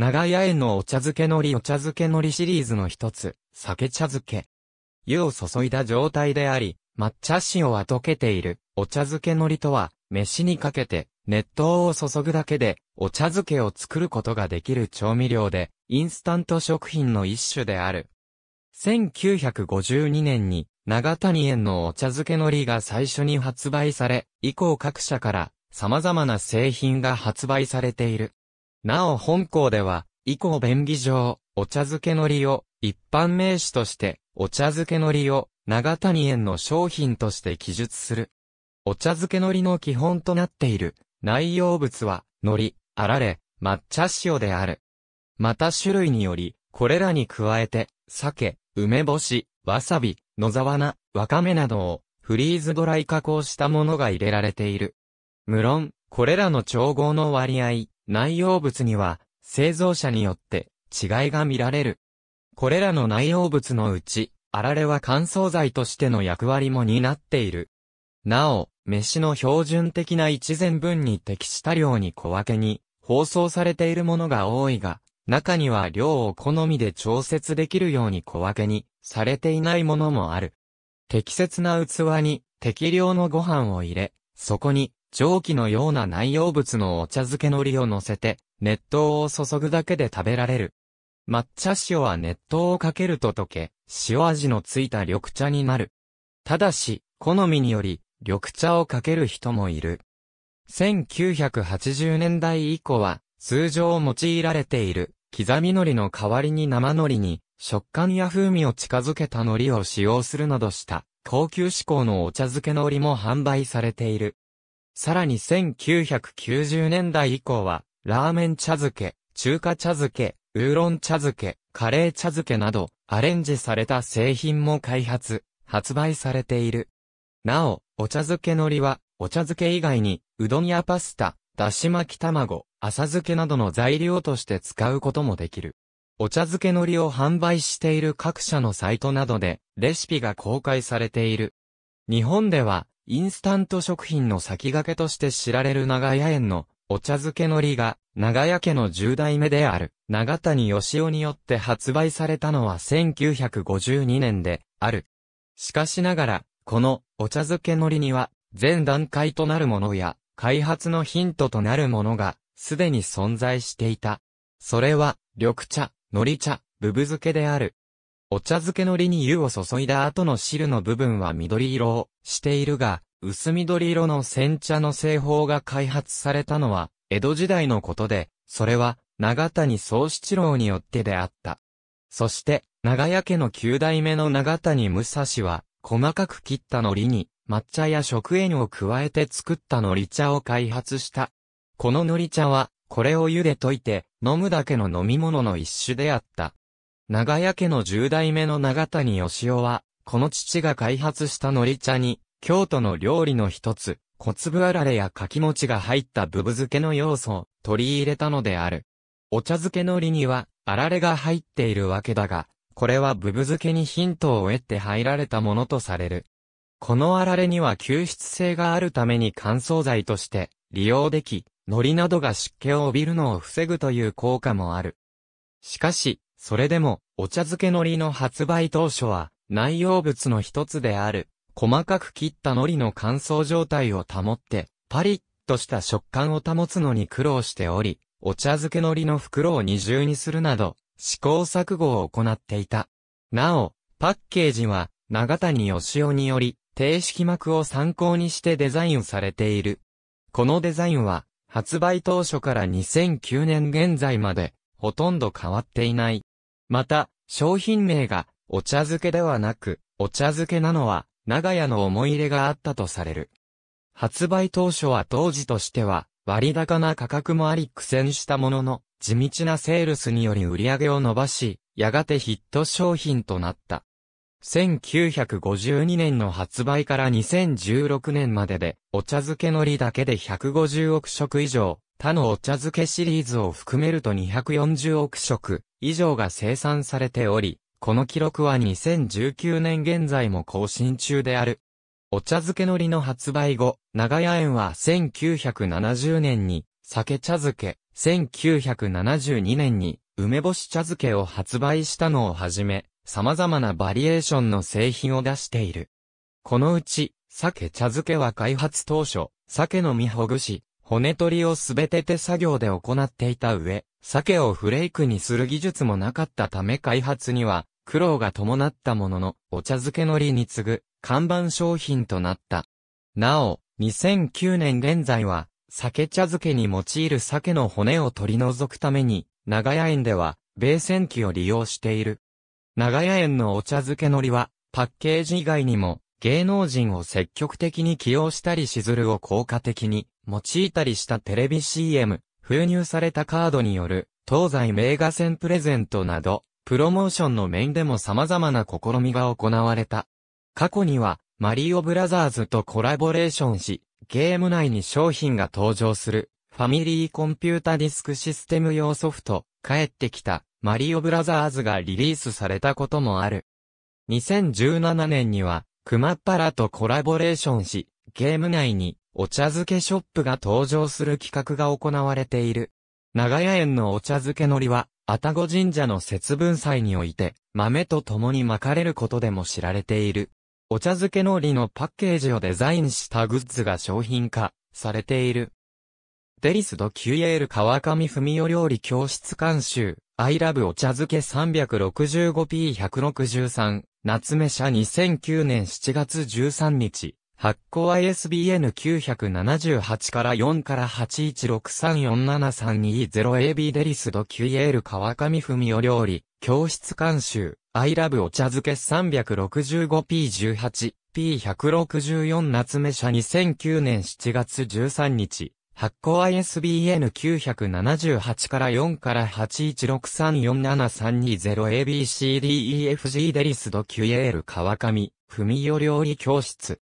長屋園のお茶漬け海苔お茶漬け海苔シリーズの一つ、酒茶漬け。湯を注いだ状態であり、抹茶塩は溶けている、お茶漬け海苔とは、飯にかけて、熱湯を注ぐだけで、お茶漬けを作ることができる調味料で、インスタント食品の一種である。1952年に、長谷園のお茶漬け海苔が最初に発売され、以降各社から、様々な製品が発売されている。なお本校では、以降便宜上、お茶漬けのりを、一般名詞として、お茶漬けのりを、長谷園の商品として記述する。お茶漬けのりの基本となっている、内容物は、海苔、あられ、抹茶塩である。また種類により、これらに加えて、鮭、梅干し、わさび、野沢菜、わかめなどを、フリーズドライ加工したものが入れられている。無論、これらの調合の割合、内容物には、製造者によって違いが見られる。これらの内容物のうち、あられは乾燥剤としての役割も担っている。なお、飯の標準的な一膳分に適した量に小分けに包装されているものが多いが、中には量を好みで調節できるように小分けにされていないものもある。適切な器に適量のご飯を入れ、そこに蒸気のような内容物のお茶漬け海苔を乗せて、熱湯を注ぐだけで食べられる。抹茶塩は熱湯をかけると溶け、塩味のついた緑茶になる。ただし、好みにより、緑茶をかける人もいる。1980年代以降は、通常用いられている、刻み海苔の代わりに生海苔に、食感や風味を近づけた海苔を使用するなどした、高級志向のお茶漬けの海苔も販売されている。さらに1990年代以降は、ラーメン茶漬け、中華茶漬け、ウーロン茶漬け、カレー茶漬けなど、アレンジされた製品も開発、発売されている。なお、お茶漬けのりは、お茶漬け以外に、うどんやパスタ、だし巻き卵、浅漬けなどの材料として使うこともできる。お茶漬けのりを販売している各社のサイトなどで、レシピが公開されている。日本では、インスタント食品の先駆けとして知られる長屋園のお茶漬けのりが、長屋家の10代目である、長谷義雄によって発売されたのは1952年で、ある。しかしながら、この、お茶漬けのりには、全段階となるものや、開発のヒントとなるものが、すでに存在していた。それは、緑茶、海苔茶、ブブ漬けである。お茶漬けのりに湯を注いだ後の汁の部分は緑色をしているが、薄緑色の煎茶の製法が開発されたのは、江戸時代のことで、それは、長谷宗七郎によってであった。そして、長屋家の九代目の長谷武蔵は、細かく切った海苔に、抹茶や食塩を加えて作った海苔茶を開発した。この海苔茶は、これを湯で溶いて、飲むだけの飲み物の一種であった。長屋家の十代目の長谷義雄は、この父が開発したのり茶に、京都の料理の一つ、小粒あられや柿餅が入ったブブ漬けの要素を取り入れたのである。お茶漬けのりには、あられが入っているわけだが、これはブブ漬けにヒントを得て入られたものとされる。このあられには吸湿性があるために乾燥剤として利用でき、海苔などが湿気を帯びるのを防ぐという効果もある。しかし、それでも、お茶漬け海苔の発売当初は、内容物の一つである、細かく切った海苔の乾燥状態を保って、パリッとした食感を保つのに苦労しており、お茶漬け海苔の袋を二重にするなど、試行錯誤を行っていた。なお、パッケージは、長谷義雄により、低式膜を参考にしてデザインされている。このデザインは、発売当初から2009年現在まで、ほとんど変わっていない。また、商品名が、お茶漬けではなく、お茶漬けなのは、長屋の思い入れがあったとされる。発売当初は当時としては、割高な価格もあり苦戦したものの、地道なセールスにより売り上げを伸ばし、やがてヒット商品となった。1952年の発売から2016年までで、お茶漬けのりだけで150億食以上、他のお茶漬けシリーズを含めると240億食、以上が生産されており、この記録は2019年現在も更新中である。お茶漬け海苔の発売後、長屋園は1970年に酒茶漬け、1972年に梅干し茶漬けを発売したのをはじめ、様々なバリエーションの製品を出している。このうち、鮭茶漬けは開発当初、鮭の身ほぐし、骨取りをすべて手作業で行っていた上、鮭をフレークにする技術もなかったため開発には苦労が伴ったものの、お茶漬け海苔に次ぐ看板商品となった。なお、2009年現在は、酒茶漬けに用いる鮭の骨を取り除くために、長屋園では、米線機を利用している。長屋園のお茶漬け海苔は、パッケージ以外にも、芸能人を積極的に起用したりしずるを効果的に用いたりしたテレビ CM、封入されたカードによる、東西名画戦プレゼントなど、プロモーションの面でも様々な試みが行われた。過去には、マリオブラザーズとコラボレーションし、ゲーム内に商品が登場する、ファミリーコンピュータディスクシステム用ソフト、帰ってきた、マリオブラザーズがリリースされたこともある。2017年には、クマッパラとコラボレーションし、ゲーム内に、お茶漬けショップが登場する企画が行われている。長屋園のお茶漬け海苔は、愛宕神社の節分祭において、豆と共に巻かれることでも知られている。お茶漬け海苔のパッケージをデザインしたグッズが商品化されている。デリス・ド・キュイエール川上文代料理教室監修、アイラブお茶漬け 365P163、夏目社2009年7月13日。発行 ISBN 978から4から 816347320AB デリスドキュイエール川上文お料理、教室監修、アイラブお茶漬け 365P18P164 夏目社2009年7月13日、発行 ISBN 978から4から 816347320ABCDEFG デリスドキュイエール川上、文よ料理教室。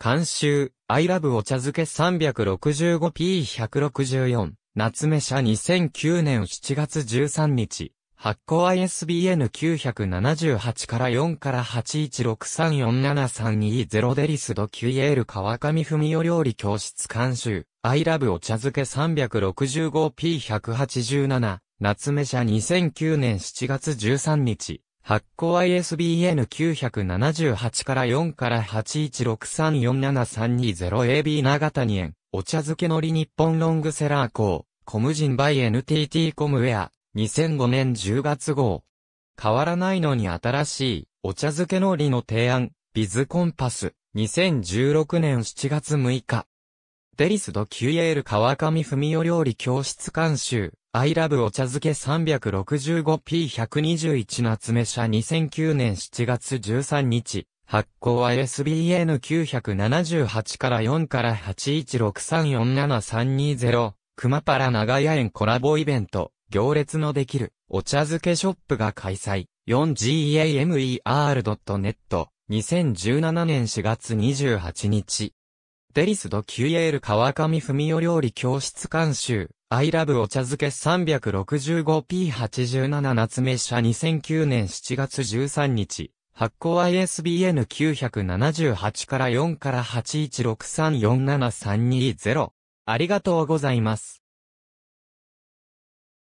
監修、I love お茶漬け 365p164、夏目社2009年7月13日、発行 ISBN 978から4から816347320デリスドキュイエール川上文代料理教室監修、I love お茶漬け 365p187、夏目社2009年7月13日、発行 ISBN 978から4から8 1 6 3 4 7 3 2 0 a b 長谷園、お茶漬けのり日本ロングセラー校、コムジンバイ NTT コムウェア、2005年10月号。変わらないのに新しい、お茶漬けのりの提案、ビズコンパス、2016年7月6日。デリス・ド・キュイエール川上文代料理教室監修。アイラブお茶漬け 365p121 夏目社2009年7月13日。発行は SBN978 から4から816347320。熊パラ長屋園コラボイベント。行列のできるお茶漬けショップが開催。4gamer.net。2017年4月28日。デリスドキュエール川上文代料理教室監修。I love お茶漬け 365p87 夏目社2009年7月13日。発行 ISBN 978から4から816347320。ありがとうございます。